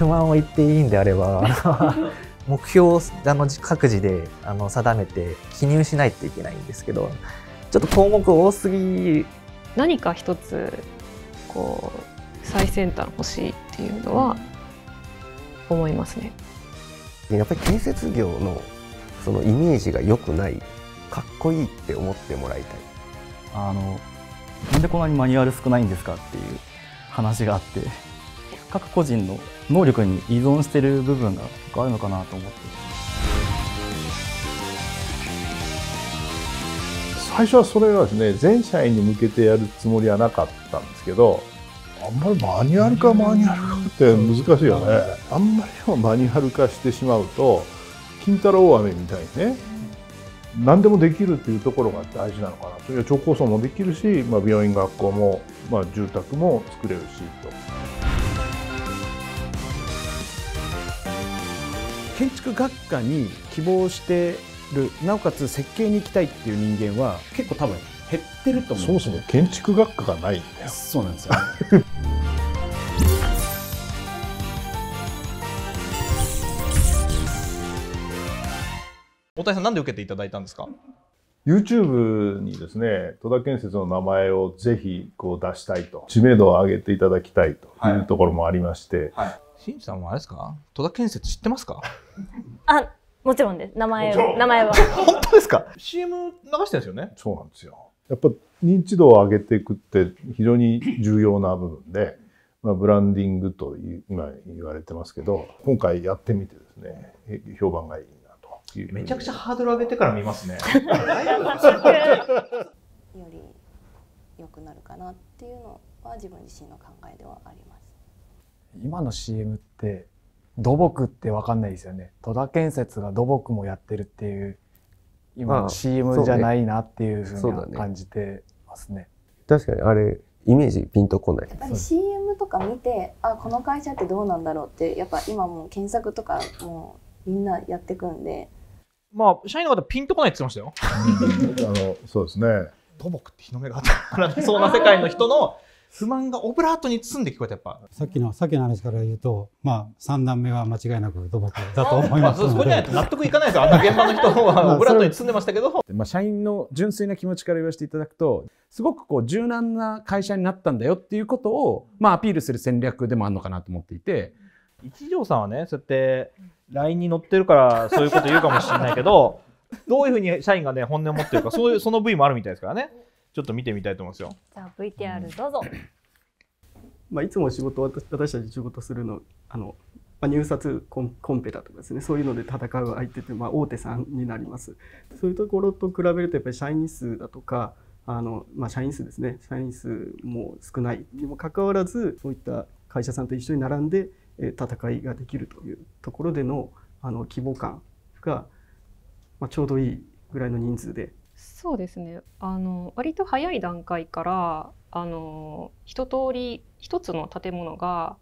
不満を言っていいんであれば 目標をあの各自であの定めて記入しないといけないんですけどちょっと項目多すぎ何か一つこう最先端欲しいっていうのは思いますねやっぱり建設業のそのイメージが良くないかっこいいって思ってもらいたいあのなんでこんなにマニュアル少ないんですかっていう話があって各個人の能力に依存してる部分があるのかなと思って最初はそれはですね全社員に向けてやるつもりはなかったんですけどあんまりマニュアル化マニュアル化って難しいよね、あんまりもマニュアル化してしまうと金太郎飴みたいにね何でもできるっていうところが大事なのかなそれは超高層もできるし、まあ、病院学校も、まあ、住宅も作れるしと。建築学科に希望してるなおかつ設計に行きたいっていう人間は結構多分減ってると思うそもそも建築学科がないんだよそうなんですよ、大谷さんなんで受けていただいたんですか YouTube にですね戸田建設の名前をぜひこう出したいと知名度を上げていただきたいというところもありまして、はいはいしんさんはあれですか戸田建設知ってますかあもちろんです名前を名前は本当ですか CM 流してですよねそうなんですよやっぱ認知度を上げていくって非常に重要な部分で、まあ、ブランディングと今言われてますけど今回やってみてですね評判がいいなというめちゃくちゃハードル上げてから見ますね より良くなるかなっていうのは自分自身の考えではあります今の CM って土木って分かんないですよね戸田建設が土木もやってるっていう今の CM じゃないなっていうふうに感じてますねねね、確かにあれイメージピンとこないやっぱり CM とか見てあこの会社ってどうなんだろうってやっぱ今も検索とかもうみんなやってくんでまあ社員の方ピンとこないって言ってましたよあのそうですね 土木って日の目が当たらなそうな世界の人の不満がオブラートに包んで聞こえたやっぱさっきのさっきの話から言うとまあ3段目は間違いなく土木だと思いますまあ、そこじゃないと納得いかないですよあんな現場の人は オブラートに包んでましたけど、まあ、まあ、社員の純粋な気持ちから言わせていただくとすごくこう柔軟な会社になったんだよっていうことを、まあ、アピールする戦略でもあるのかなと思っていて一条さんはねそうやって LINE に載ってるからそういうこと言うかもしれないけどどういうふうに社員がね本音を持ってるかそういうその部位もあるみたいですからね。ちょっと見てみたいと思うんですよ。じゃあ VTR どうぞ。まあ、いつも仕事私たち仕事するのあの、まあ、入札コンコンペだとかですねそういうので戦う相手って、まあ、大手さんになりますそういうところと比べるとやっぱり社員数だとかあの、まあ、社員数ですね社員数も少ないにもかかわらずそういった会社さんと一緒に並んで戦いができるというところでのあの規模感が、まあ、ちょうどいいぐらいの人数でそうですねあの割と早い段階からあの一通り一つの建物が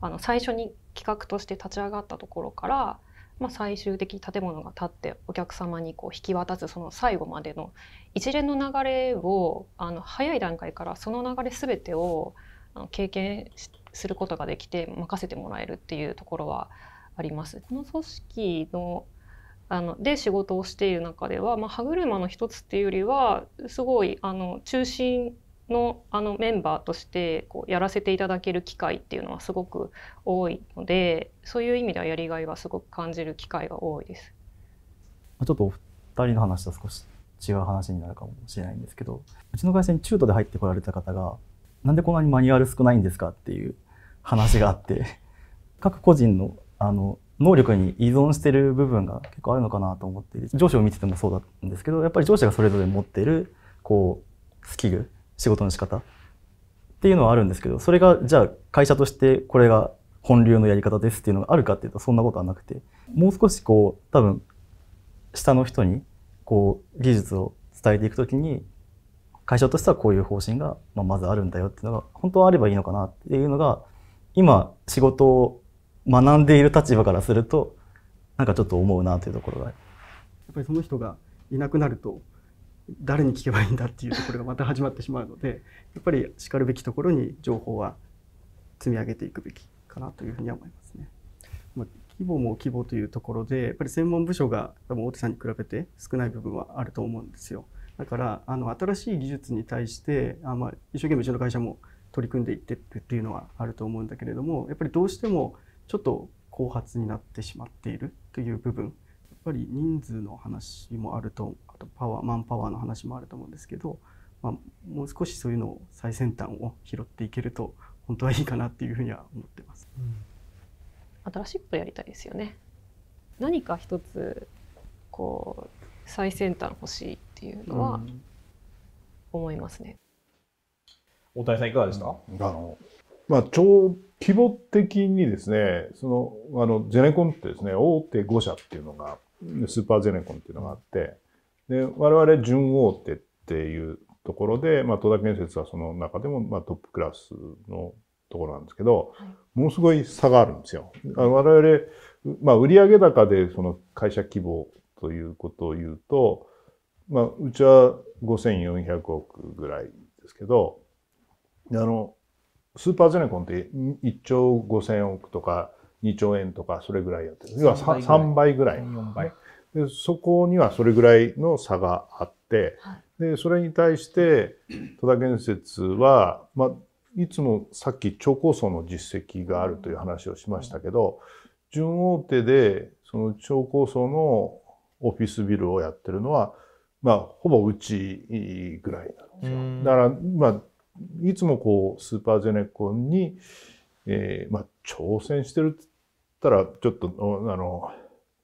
あの最初に企画として立ち上がったところから、まあ、最終的に建物が建ってお客様にこう引き渡すその最後までの一連の流れをあの早い段階からその流れ全てをあの経験することができて任せてもらえるっていうところはあります。この組織のあので仕事をしている中では、まあ、歯車の一つっていうよりはすごいあの中心のあのメンバーとしてこうやらせていただける機会っていうのはすごく多いのでそういう意味ではやりがいはすごく感じる機会が多いです。ちょっとお二人の話と少し違う話になるかもしれないんですけどうちの会社に中途で入ってこられた方が「なんでこんなにマニュアル少ないんですか?」っていう話があって各個人のあの能力に依存してる部分が結構あるのかなと思って上司を見ててもそうだったんですけどやっぱり上司がそれぞれ持ってるこうスキル仕事の仕方っていうのはあるんですけどそれがじゃあ会社としてこれが本流のやり方ですっていうのがあるかっていうとそんなことはなくてもう少しこう多分下の人にこう技術を伝えていくときに会社としてはこういう方針がまずあるんだよっていうのが本当はあればいいのかなっていうのが今仕事を学んでいる立場からするとなんかちょっと思うなというところがやっぱりその人がいなくなると誰に聞けばいいんだっていうところがまた始まってしまうのでやっぱりしかるべきところに情報は積み上げていくべきかなというふうには思いますね。まあ、規模も規模というところでやっぱり専門部署が多分大手さんに比べて少ない部分はあると思うんですよ。だからあの新しい技術に対してあ、まあ、一生懸命うちの会社も取り組んでいってっていうのはあると思うんだけれどもやっぱりどうしてもちょっと後発になってしまっているという部分やっぱり人数の話もあるとあとパワーマンパワーの話もあると思うんですけど、まあ、もう少しそういうのを最先端を拾っていけると本当はいいかなっていうふうには思ってます。うん、新しいことやりたいですよね何か一つこう最先端欲しいっていうのは思いますね。うん、大谷さんいかがでした、うん、あのまあ、超規模的にですね、その、あの、ゼネコンってですね、大手5社っていうのが、スーパーゼネコンっていうのがあって、で、我々準大手っていうところで、まあ、戸田建設はその中でも、まあ、トップクラスのところなんですけど、ものすごい差があるんですよ。あの我々、まあ、売上高でその会社規模ということを言うと、まあ、うちは5400億ぐらいですけど、あの、スーパーゼネコンって1兆5000億とか2兆円とかそれぐらいやってる。要は 3, 3倍ぐらい。倍。でそこにはそれぐらいの差があって、はい、でそれに対して戸田建設は、まあ、いつもさっき超高層の実績があるという話をしましたけど、準大手でその超高層のオフィスビルをやってるのは、まあ、ほぼうちぐらいなんですよ。だから、まあ、いつもこうスーパーゼネコンに、えーまあ、挑戦してるって言ったらちょっとあの、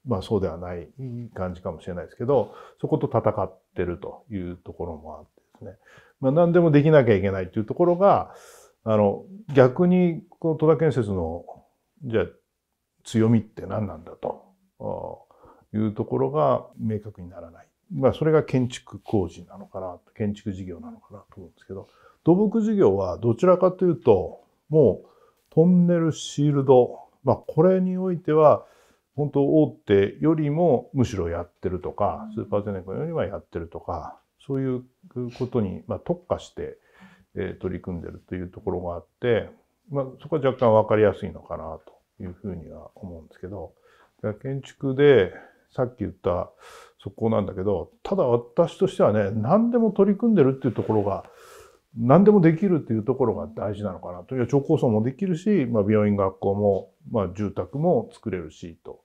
まあ、そうではない感じかもしれないですけどそこと戦ってるというところもあってですね、まあ、何でもできなきゃいけないというところがあの逆にこの戸田建設のじゃあ強みって何なんだというところが明確にならない、まあ、それが建築工事なのかな建築事業なのかなと思うんですけど。土木事業はどちらかというと、もうトンネルシールド、まあ、これにおいては、本当大手よりもむしろやってるとか、スーパーゼネコンよりはやってるとか、そういうことに、ま特化して、え取り組んでるというところがあって、まあ、そこは若干分かりやすいのかなというふうには思うんですけど、建築でさっき言った速攻なんだけど、ただ私としてはね、何でも取り組んでるっていうところが、何でもできるっていうところが大事なのかなと。いう超高層もできるし、まあ、病院、学校も、まあ、住宅も作れるし、と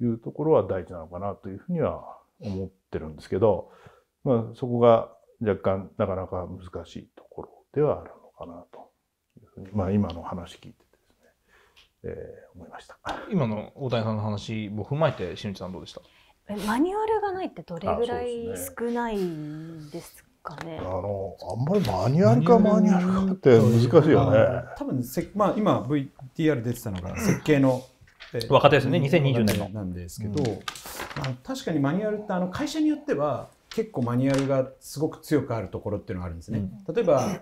いうところは大事なのかなというふうには思ってるんですけど、まあ、そこが若干なかなか難しいところではあるのかなというふうに、まあ、今の話聞いててですね、えー、思いました。今の大谷さんの話も踏まえて、新内さんどうでしたマニュアルがないってどれぐらい少ないですかかね。あのあんまりマニュアルかマニュアルかって難しいよね。多分せまあ今 VTR 出てたのが設計の、え若手ですね2020年のなんですけど、うん、まあ確かにマニュアルってあの会社によっては結構マニュアルがすごく強くあるところっていうのがあるんですね。うん、例えば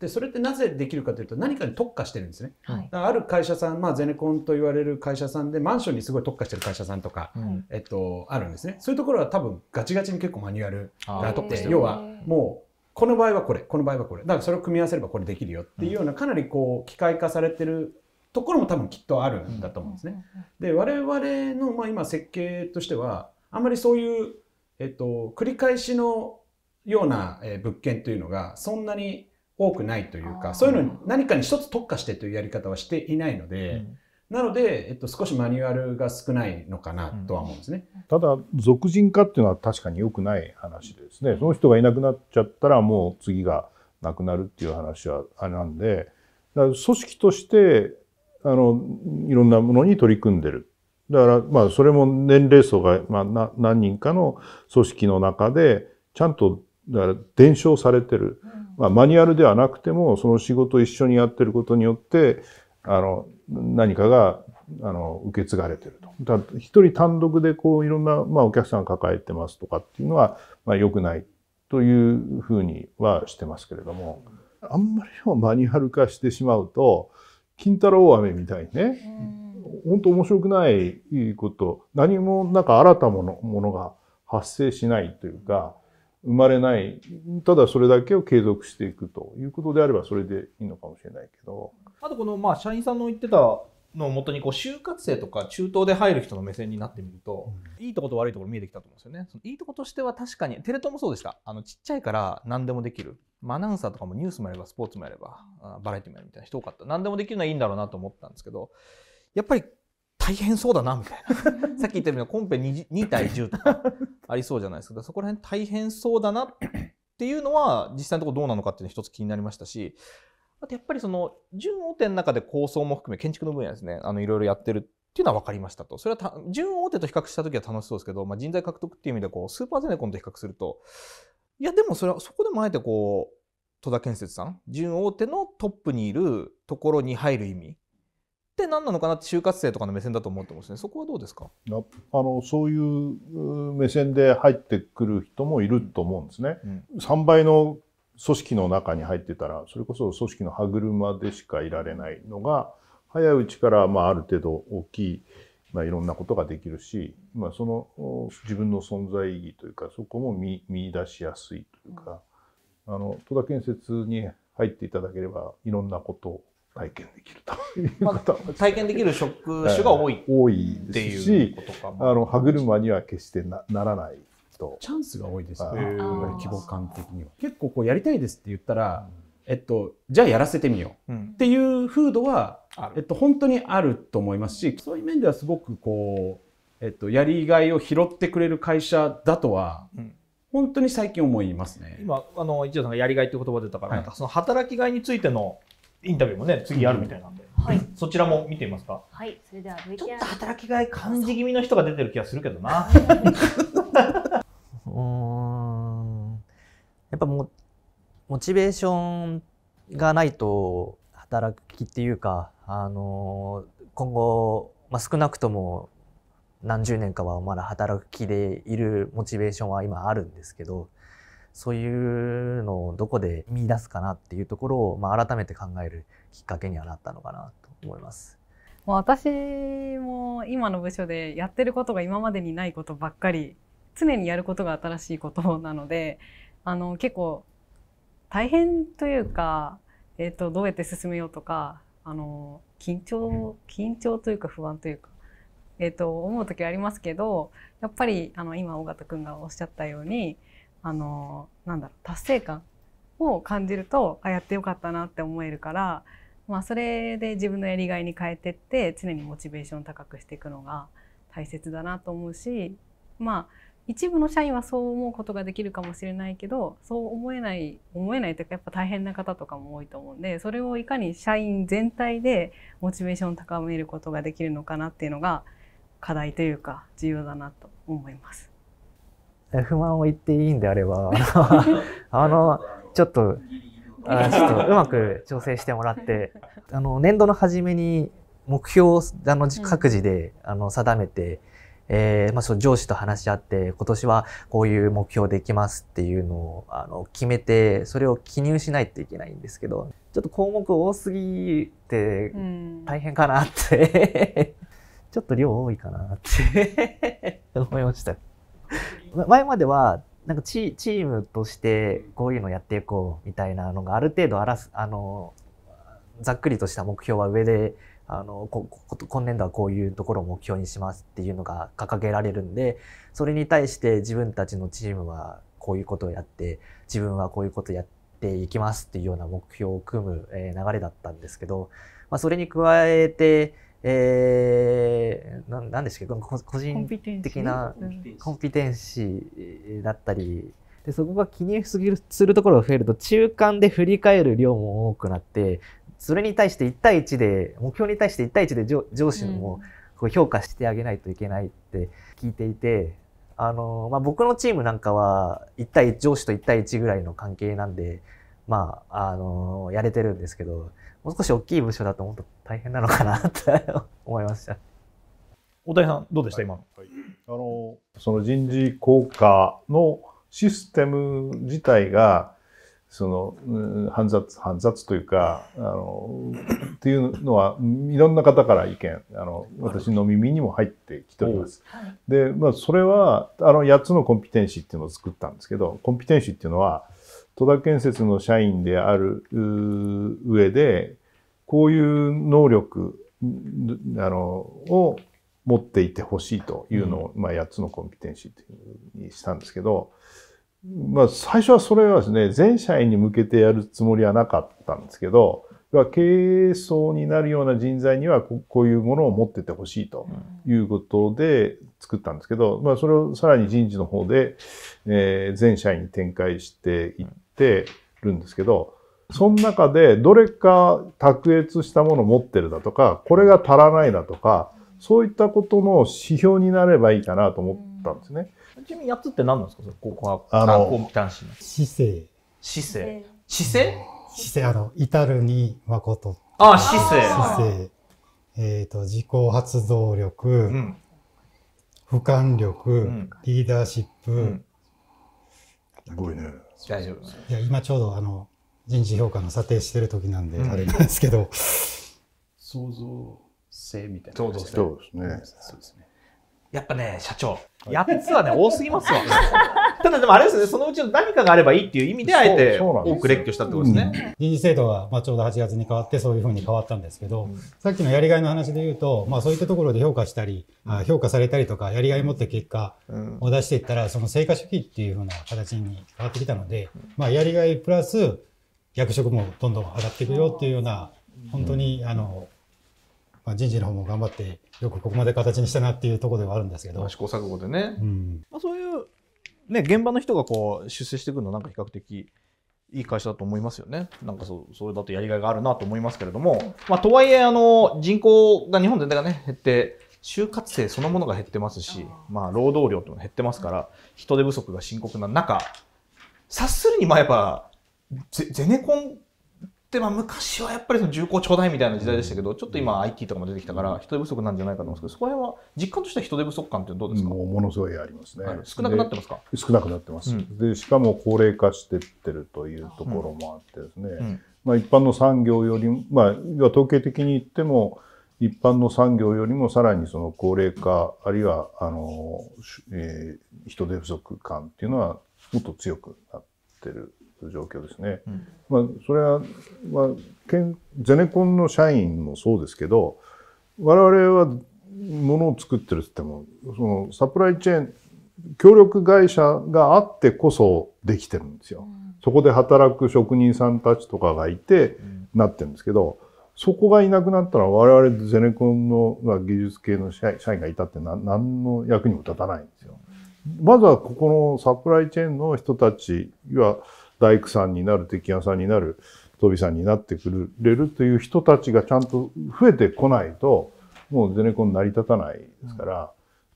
でそれってなぜできるかというと何かに特化してるんですね、はい、ある会社さん、まあ、ゼネコンと言われる会社さんでマンションにすごい特化してる会社さんとか、うん、えっと、あるんですねそういうところは多分ガチガチに結構マニュアルが特化て要はもうこの場合はこれこの場合はこれだからそれを組み合わせればこれできるよっていうようなかなりこう機械化されてるところも多分きっとあるんだと思うんですね。で我々のまあ今設計としてはあんまりそういう、えっと、繰り返しのような物件というのがそんなに多くないというかそういうのに何かに一つ特化してというやり方はしていないので、うん、なので、えっと、少しマニュアルが少ないのかなとは思うんですね、うん、ただ俗人化っていうのは確かに良くない話でですねその人がいなくなっちゃったらもう次がなくなるっていう話はあれなんでだから組織としてあのいろんなものに取り組んでる。だからまあそれも年齢層が、まあ、何人かの組織の中でちゃんとだから伝承されてる、まあ、マニュアルではなくてもその仕事を一緒にやってることによってあの何かがあの受け継がれてると。一人単独でこういろんな、まあ、お客さん抱えてますとかっていうのは、まあ、良くないというふうにはしてますけれどもあんまりマニュアル化してしまうと金太郎飴みたいにね本当面白くないこと何もなんか新たなものものが発生しないというか。生まれない、ただそれだけを継続していくということであれば、それでいいのかもしれないけど。あと、この、まあ、社員さんの言ってたのをもとにこう就活生とか中東で入る人の目線になってみると、うん、いいとこと悪いところ見えてきたと思うんですよね。そのいいとことしては確かにテレ東もそうでしたあのちっちゃいから何でもできる、アナウンサーとかもニュースもやればスポーツもやればバラエティもやるみたいな人多かった何でもできるのはいいんだろうなと思ったんですけどやっぱり大変そうだなみたいな さっき言ったようなコンペ 2, 2対10とかありそうじゃないですかそこら辺大変そうだなっていうのは実際のところどうなのかっていうの一つ気になりましたしあとやっぱりその準大手の中で構想も含め建築の分野ですねあのいろいろやってるっていうのは分かりましたと。それは準大手と比較した時は楽しそうですけど、まあ、人材獲得っていう意味でこうスーパーゼネコンと比較するといやでもそれはそこでもあえてこう戸田建設さん準大手のトップにいるところに入る意味って何なのかなって就活生とかの目線だと思ってますねそこはどうですかあのそういう目線で入ってくる人もいると思うんですね。うん、3倍の組織の中に入ってたらそれこそ組織の歯車でしかいられないのが早いうちから、まあ、ある程度大きい、まあ、いろんなことができるし、まあ、その自分の存在意義というかそこも見見出しやすいというか、うん、あの戸田建設に入っていただければいろんなこと体験できるということまあ、体験できる職種が多い、多いですしあの歯車には決してなならないとチャンスが多いですよね規模感的には結構こうやりたいですって言ったら、えっと、じゃあやらせてみようっていう風土は、えっと、本当にあると思いますしそういう面ではすごくこう、えっと、やりがいを拾ってくれる会社だとは、うん本当に最近思いますね。今、あの、一条さんがやりがいって言葉出たから、はい、その働きがいについてのインタビューもね、次あるみたいなんで、はい、そちらも見てみますか。はい、それでは VTR。ちょっと働きがい感じ気味の人が出てる気がするけどな。うん。やっぱもモチベーションがないと働きっていうか、あの今後、まあ、少なくとも何十年かはまだ働く気でいるモチベーションは今あるんですけどそういうのをどこで見出すかなっていうところを、まあ、改めて考えるきっかけにはなったのかなと思います。もう私も今の部署でやってることが今までにないことばっかり常にやることが新しいことなのであの結構大変というか、えーと、どうやって進めようとかあの緊張緊張というか不安というか、えーと、と思う時ありますけどやっぱりあの今尾形君がおっしゃったようにあのなんだろう達成感を感じるとあやってよかったなって思えるから、まあ、それで自分のやりがいに変えてって常にモチベーション高くしていくのが大切だなと思うしまあ一部の社員はそう思うことができるかもしれないけどそう思えない思えないというかやっぱ大変な方とかも多いと思うんでそれをいかに社員全体でモチベーションを高めることができるのかなっていうのが課題というか重要だなと思います。不満を言っていいんであれば、あの、ちょっと、あちょっとうまく調整してもらって、あの、年度の初めに目標をあの各自であの定めて、えー、まあ、その上司と話し合って、今年はこういう目標できますっていうのをあの決めて、それを記入しないといけないんですけど、ちょっと項目多すぎて大変かなって ちょっと量多いかなって思いました。前まではなんかチチームとしてこういうのやっていこうみたいなのがある程度あらすあのざっくりとした目標は上であの今年度はこういうところを目標にしますっていうのが掲げられるんでそれに対して自分たちのチームはこういうことをやって自分はこういうことをやっていきますっていうような目標を組む流れだったんですけど、まあ、それに加えてえー、ななんですけど個人的なコンピテンシーだったりでそこが記入すぎるするところが増えると中間で振り返る量も多くなってそれに対して1対1で目標に対して1対1で上上司もこう評価してあげないといけないって聞いていて。あのまあ、僕のチームなんかは1対1上司と1対1ぐらいの関係なんで、まああのやれてるんですけどもう少し大きい部署だと思っと大変なのかなって思いました。大谷さん、どうでした、はい、今の、はい、あのその人事効果のシステム自体が、その、煩雑、煩雑というか、あの、っていうのは、いろんな方から意見、あの、私の耳にも入ってきております。で、まあ、それは、あの、8つのコンピテンシーっていうのを作ったんですけど、コンピテンシーっていうのは、戸田建設の社員である上で、こういう能力あのを持っていてほしいというのを、まあ、8つのコンピテンシーというふうにしたんですけど、まあ、最初はそれはですね、全社員に向けてやるつもりはなかったんですけど、経営層になるような人材にはこういうものを持っててほしいということで作ったんですけど、まあ、それをさらに人事の方で、えー、全社員に展開していってるんですけど、その中でどれか卓越したものを持ってるだとか、これが足らないだとか、そういったことの指標になればいいかなと思ったんですね。ちなみに8つって何なんですかここは、あの、姿勢。姿勢。姿勢姿勢、あの、至るに誠。ああ、姿勢。姿勢。えっ、ー、と、自己発動力、うん、俯瞰力、うん、リーダーシップ。すごいね。大丈夫いや、今ちょうどあの、人事評価の査定してる時なんで、あれなんですけど、うん、創造性みたいな、ね、そうですね。やっぱね、社長、8つはね、多すぎますわ。ただでもあれですね、そのうちの何かがあればいいっていう意味で、あえて多く列挙したってことですね。人事、うん、制度は、まあ、ちょうど8月に変わって、そういうふうに変わったんですけど、うん、さっきのやりがいの話で言うと、まあ、そういったところで評価したり、うん、評価されたりとか、やりがいを持って結果を出していったら、その成果主義っていうふうな形に変わってきたので、まあ、やりがいプラス、役職もどんどん上がっていくよっていうような、本当に、あの、まあ、人事の方も頑張って、よくここまで形にしたなっていうところではあるんですけど。試行錯誤でね。うん。まあ、そういう、ね、現場の人がこう、出世してくるのなんか比較的、いい会社だと思いますよね。なんかそう、それだとやりがいがあるなと思いますけれども、まあ、とはいえ、あの、人口が日本全体がね、減って、就活生そのものが減ってますし、まあ、労働量というの減ってますから、人手不足が深刻な中、察するに、まあ、やっぱ、ゼゼネコンってまあ昔はやっぱりその重厚頂戴みたいな時代でしたけど、ちょっと今 IT とかも出てきたから人手不足なんじゃないかと思うんですけど、そこら辺は実感としては人手不足感ってどうですか、もうものすごいありますね、はい、少なくなってますか少なくなってます、うん、で。しかも高齢化してってるというところもあってですね、うんうん、まあ、一般の産業よりも、まあ、要は統計的に言っても、一般の産業よりもさらにその高齢化あるいはあの、えー、人手不足感っていうのはもっと強くなってるという状況ですね。うん、まあ、それは、まあ、ゼネコンの社員もそうですけど我々はものを作ってるっていってもそのサプライチェーン協力会社があってこそできてるんですよ。うん、そこで働く職人さんたちとかがいて、なってるんですけど、そこがいなくなったら我々ゼネコンの技術系の社員がいたって何の役にも立たないんですよ。まずはここのサプライチェーンの人たちは大工さんになる敵屋さんになる飛びさんになってくれるという人たちがちゃんと増えてこないともうゼネコン成り立たないですから、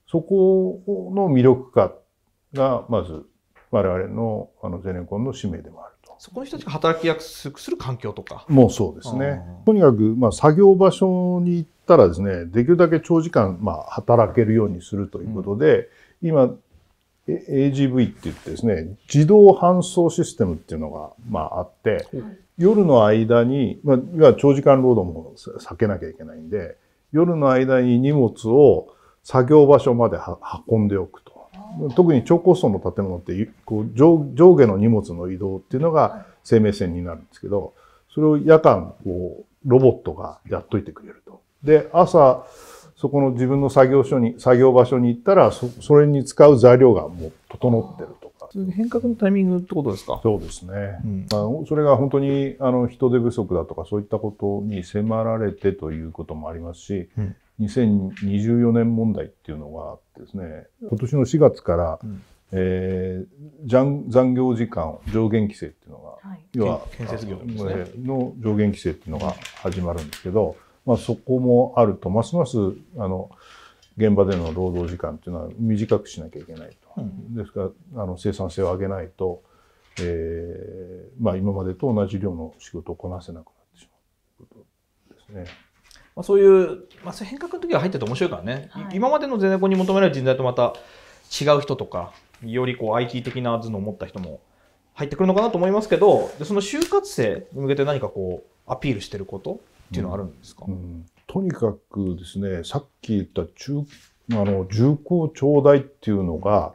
そこの魅力化がまず我々のあのゼネコンの使命でもある。そこの人たちが働きやすくする環境とか。もうそうですね。とにかく、まあ、作業場所に行ったらですね、できるだけ長時間、まあ、働けるようにするということで、うん、今、AGV って言ってですね、自動搬送システムっていうのが、まあ、あって、夜の間に、まあ、長時間労働も避けなきゃいけないんで、夜の間に荷物を作業場所まで運んでおくと。特に超高層の建物ってこう上下の荷物の移動っていうのが生命線になるんですけど、それを夜間こうロボットがやっといてくれると。で、朝、そこの自分の作業所に、作業場所に行ったら、そそれに使う材料がもう整ってるとか。変革のタイミングってことですかそうですね。うん、あそれが本当にあの人手不足だとか、そういったことに迫られてということもありますし、うん、2024年問題っていうのがあってですね、今年の4月から、うんえー、残業時間上限規制っていうのが、はい、要は建設業、の上限規制っていうのが始まるんですけど、まあ、そこもあると、ますますあの現場での労働時間というのは短くしなきゃいけないと、うん、ですからあの生産性を上げないと、えーまあ、今までと同じ量の仕事をこなせなくなってしまうことですね。まあ、そういう、まあ、変革の時は入ってて面白いからね、はい、今までのゼネコンに求められる人材とまた違う人とかよりこう IT 的な頭脳を持った人も入ってくるのかなと思いますけどでその就活生に向けて何かこうアピールしてることっていうのはあるんですか、うんうん、とにかくですね、さっき言った中、あの、重厚長大っていうのが、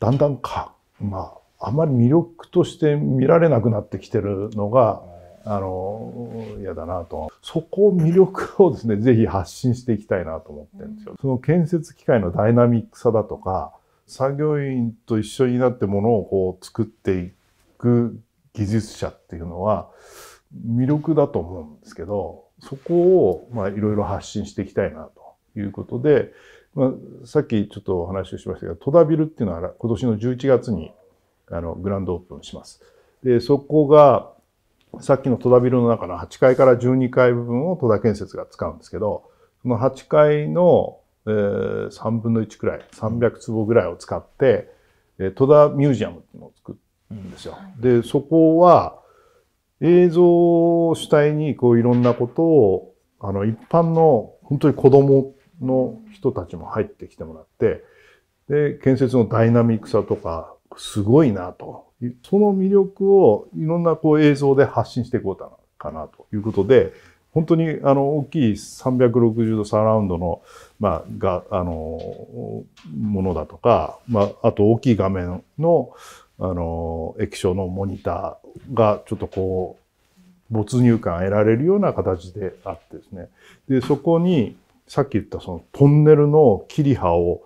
だんだんか、まあ、あまり魅力として見られなくなってきてるのが、あの、嫌だなと。そこを魅力をですね、ぜひ発信していきたいなと思ってるんですよ。その建設機械のダイナミックさだとか、作業員と一緒になってものをこう作っていく技術者っていうのは、魅力だと思うんですけど、そこを、まあ、いろいろ発信していきたいなということで、まあ、さっきちょっとお話をしましたけど、戸田ビルっていうのは今年の11月にあのグランドオープンします。で、そこが、さっきの戸田ビルの中の8階から12階部分を戸田建設が使うんですけど、その8階の、えー、3分の1くらい、300坪ぐらいを使って、戸田ミュージアムっていうのを作るんですよ。で、そこは、映像を主体にこういろんなことをあの一般の本当に子供の人たちも入ってきてもらってで建設のダイナミックさとかすごいなとその魅力をいろんなこう映像で発信していこうかなということで本当にあの大きい360度サラウンドの,、まあ、があのものだとか、まあ、あと大きい画面のあの液晶のモニターがちょっとこう没入感得られるような形であってですねでそこにさっき言ったそのトンネルの切り葉を、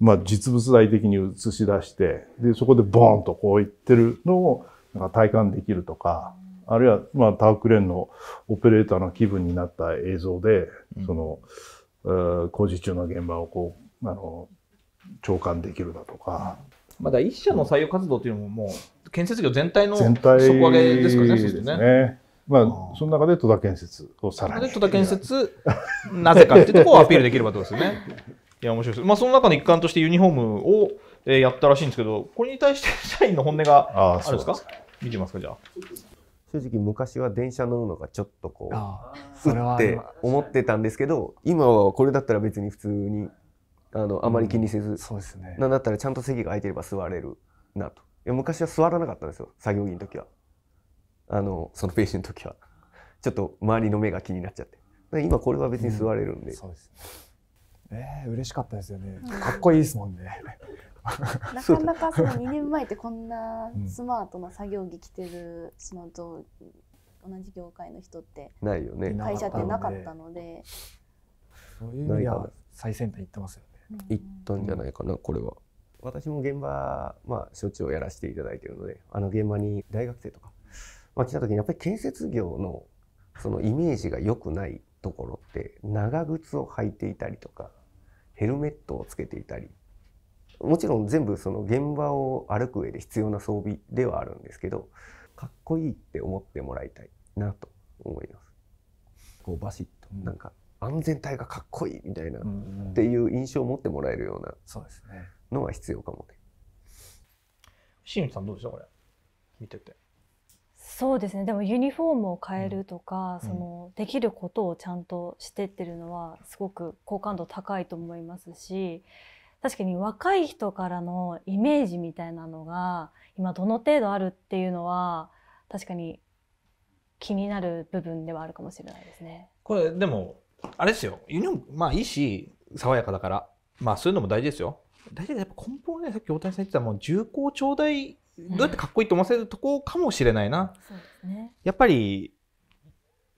まあ、実物大的に映し出してでそこでボーンとこういってるのをなんか体感できるとかあるいは、まあ、タークレーンのオペレーターの気分になった映像で、その、うん、工事中の現場をこうあの長官できるだとか、まだ一社の採用活動というのも、も建設業全体の底上げですかね、ですね。まあ、その中で戸田建設をさらに。戸田建設、なぜかっていうところをアピールできればどうですよね。いや、面白いです。まあ、その中の一環としてユニフォームを、えー、やったらしいんですけど、これに対して社員の本音があるんですか見てますか、じゃあ。正直昔は電車乗るのがちょっとこう、うって思ってたんですけど、今はこれだったら別に普通にあのあまり気にせず、うん、そうですね、なんだったらちゃんと席が空いてれば座れるなといや昔は座らなかったんですよ作業着の時はあのそのページの時はちょっと周りの目が気になっちゃって今これは別に座れるんで、うん、そうですえー、嬉しかったですよねかっこいいですもんね なかなかその2年前ってこんなスマートな作業着着てるその同じ業界の人ってないよね会社ってなかったのでそういう意味では最先端行ってますよね行ったんじゃないかな、これは。私も現場、まあ、処置をやらせていただいているので、あの現場に大学生とか、まあ、来た時にやっぱり建設業のそのイメージが良くないところって長靴を履いていたりとかヘルメットをつけていたりもちろん全部その現場を歩く上で必要な装備ではあるんですけどかっこいいって思ってもらいたいなと思います。こうバシッとなんか安全帯がかっこいいみたいな、っていう印象を持ってもらえるようなのは必要かもね。清水さんどうでしたこれ見てて。そうですねでもユニフォームを変えるとか、うん、そのできることをちゃんとしてってるのはすごく好感度高いと思いますし確かに若い人からのイメージみたいなのが今どの程度あるっていうのは確かに気になる部分ではあるかもしれないですね。これでもあれですよ、ユニホーム、まあいいし、爽やかだから、まあそういうのも大事ですよ。大事だやっぱ根本ね、さっき大谷さん言ってた、もう重厚長大、どうやってかっこいいと思わせるとこかもしれないな。うんね、やっぱり、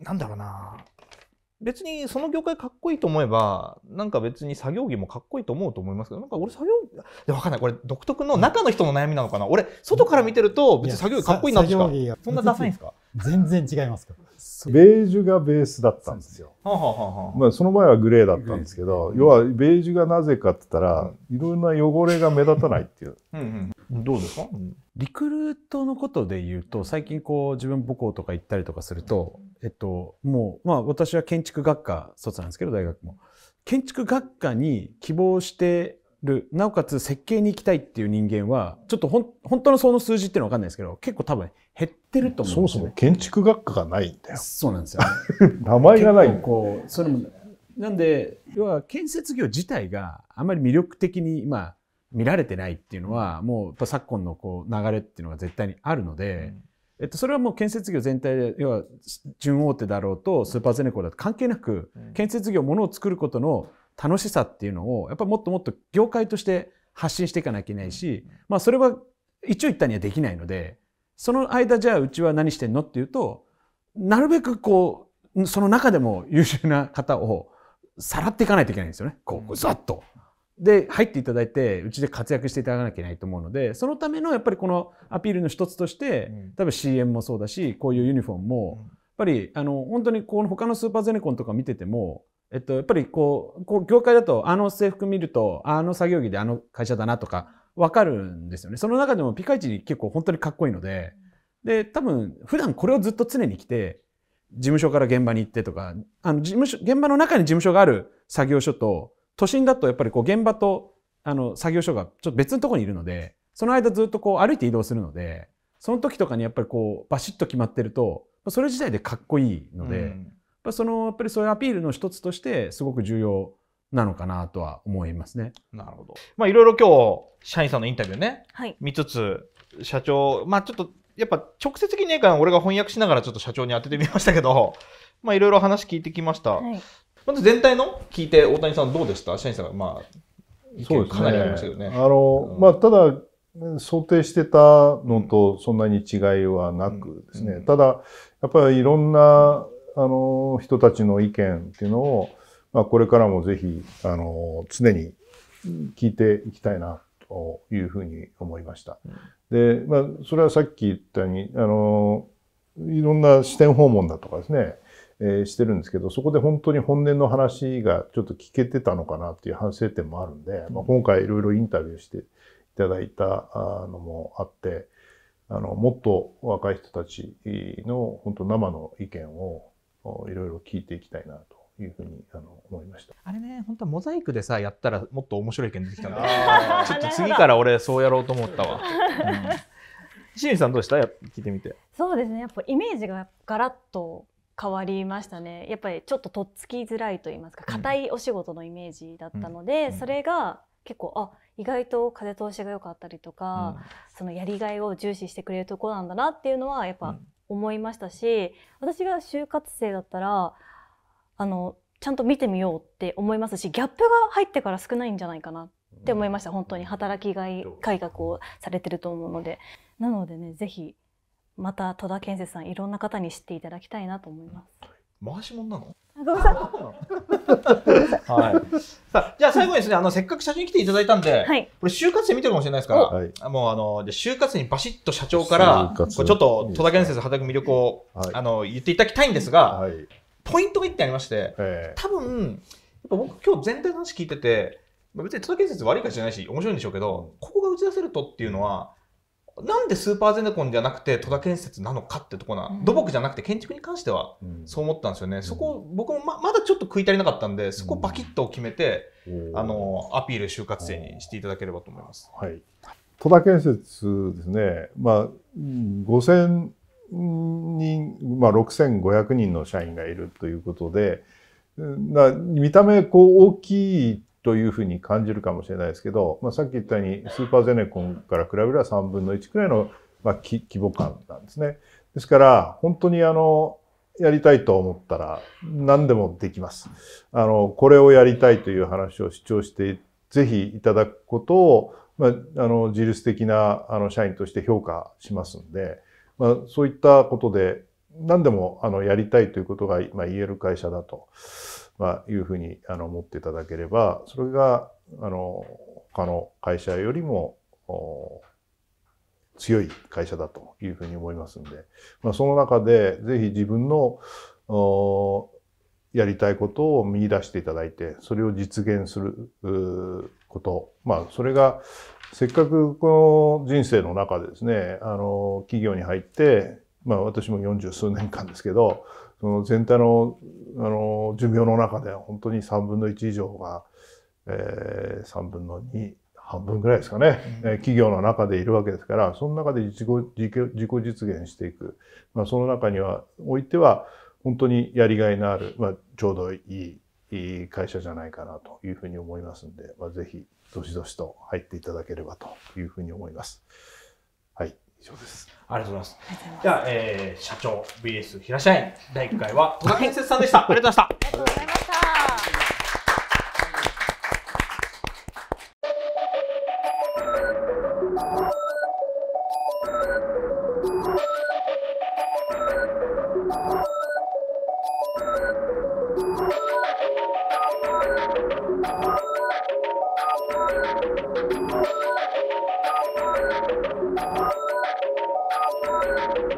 なんだろうな。別にその業界かっこいいと思えばなんか別に作業着もかっこいいと思うと思いますけどなんか俺作業着わかんないこれ独特の中の人の悩みなのかな俺外から見てると別に作業着かっこいいなとかそんなダサいんですか全然違いますけどベージュがベースだったんですよ。まあ、その前はグレーだったんですけど、要はベージュがなぜかって言ったら、いろんな汚れが目立たないっていう。うんうん、どうですか、リクルートのことで言うと、最近こう自分母校とか行ったりとかすると、えっと、もう、まあ私は建築学科卒なんですけど、大学も。建築学科に希望してる、なおかつ設計に行きたいっていう人間は、ちょっとほん本当のその数字っていうのは分かんないですけど、結構多分減ってると思うんですよ、ね、そもそも建築学科がないんだよ。そうなんですよ。名前がない。こう、それも、なんで、要は建設業自体があまり魅力的に今見られてないっていうのは、もうやっぱ昨今のこう流れっていうのが絶対にあるので、うんえっと、それはもう建設業全体で、要は、準大手だろうと、スーパーゼネコンだと関係なく、建設業、ものを作ることの楽しさっていうのをやっぱもっともっと業界として発信していかなきゃいけないし、まあ、それは一言一たにはできないのでその間じゃあうちは何してんのっていうとなるべくこうその中でも優秀な方をさらっていかないといけないんですよねこうざっと。で入っていただいてうちで活躍していただかなきゃいけないと思うのでそのためのやっぱりこのアピールの一つとして、多分 CM もそうだしこういうユニフォームも、やっぱりあの本当にこの他のスーパーゼネコンとか見ててもえっと、やっぱりこう、こう業界だと、あの制服見ると、あの作業着であの会社だなとか、わかるんですよね。その中でもピカイチに結構本当にかっこいいので、で、多分、普段これをずっと常に着て、事務所から現場に行ってとか、あの、事務所、現場の中に事務所がある作業所と、都心だとやっぱりこう現場と、あの、作業所がちょっと別のところにいるので、その間ずっとこう歩いて移動するので、その時とかにやっぱりこう、バシッと決まってると、それ自体でかっこいいので、うんぱそのやっぱりそういうアピールの一つとしてすごく重要なのかなとは思いますね。なるほど。まあいろいろ今日社員さんのインタビューね、はい、見つつ社長まあちょっとやっぱ直接的にねえから俺が翻訳しながらちょっと社長に当ててみましたけど、まあいろいろ話聞いてきました。はい、まず全体の聞いて大谷さんどうでした？社員さんまあそうですね。かなりありましよね。あの、うん、まあただ想定してたのとそんなに違いはなくですね、うんうん、ただやっぱりいろんなあの人たちの意見っていうのを、まあ、これからもぜひあの常に聞いていきたいなというふうに思いました。で、まあ、それはさっき言ったようにあのいろんな視点訪問だとかですね、えー、してるんですけどそこで本当に本音の話がちょっと聞けてたのかなっていう反省点もあるんで、まあ、今回いろいろインタビューしていただいたのもあって。あのもっと若い人たちの本当生の意見をいろいろ聞いていきたいなというふうにあの思いましたあれね本当はモザイクでさやったらもっと面白い件出てきたんだちょっと次から俺そうやろうと思ったわ。し んさんどうした聞いてみて。そうですねやっぱイメージがガラッと変わりましたねやっぱりちょっととっつきづらいと言いますか硬いお仕事のイメージだったので、うんそれが結構あ意外と風通しが良かったりとか、うん、そのやりがいを重視してくれるとこなんだなっていうのはやっぱ思いましたし私が就活生だったらあのちゃんと見てみようって思いますしギャップが入ってから少ないんじゃないかなって思いました、うん、本当に働きがい改革をされてると思うのでなのでね是非また戸田建設さんいろんな方に知っていただきたいなと思います。回し者なの はい。さあ、じゃあ最後にですね、あの、せっかく社長に来ていただいたんで、はい、これ、就活生見てるかもしれないですから、はい、もう、あの、就活にバシッと社長から、ちょっと戸田建設働く魅力を、はい、あの、言っていただきたいんですが、はい、ポイントが1点ありまして、えー、多分、やっぱ僕今日全体の話聞いてて、別に戸田建設悪いかじゃないし、面白いんでしょうけど、ここが打ち出せるとっていうのは、なんでスーパーゼネコンじゃなくて戸田建設なのかってとこな、うん、土木じゃなくて建築に関してはそう思ったんですよね、うん、そこ僕もままだちょっと食い足りなかったんでそこバキッと決めて、うん、あのアピール就活生にしていただければと思います、はい、戸田建設ですね、まあ、5000人、まあ、6500人の社員がいるということで見た目こう大きいというふうに感じるかもしれないですけど、まあ、さっき言ったようにスーパーゼネコンから比べれば3分の1くらいの、まあ、規模感なんですね。ですから本当にあのやりたいと思ったら何でもできます。あのこれをやりたいという話を主張してぜひいただくことを、まあ、あの自律的なあの社員として評価しますんで、まあ、そういったことで何でもあのやりたいということが、まあ、言える会社だと。まあ、いうふうにあの思っていただければそれがあの他の会社よりも強い会社だというふうに思いますんで、まあ、その中でぜひ自分のやりたいことを見出していただいてそれを実現することまあそれがせっかくこの人生の中でですねあの企業に入ってまあ私も四十数年間ですけどその全体のあの寿命の中で本当に3分の1以上が、えー、3分の2半分ぐらいですかね、うん、企業の中でいるわけですからその中で自己自己実現していく、まあ、その中にはおいては本当にやりがいのある、まあ、ちょうどいいいい会社じゃないかなというふうに思いますんで、まあ、ぜひどしどしと入っていただければというふうに思います。以上です。ありがとうございます。では、えー、社長 VS 平社員第1回は戸田建設さんでした。ありがとうございました。ありがとうございました。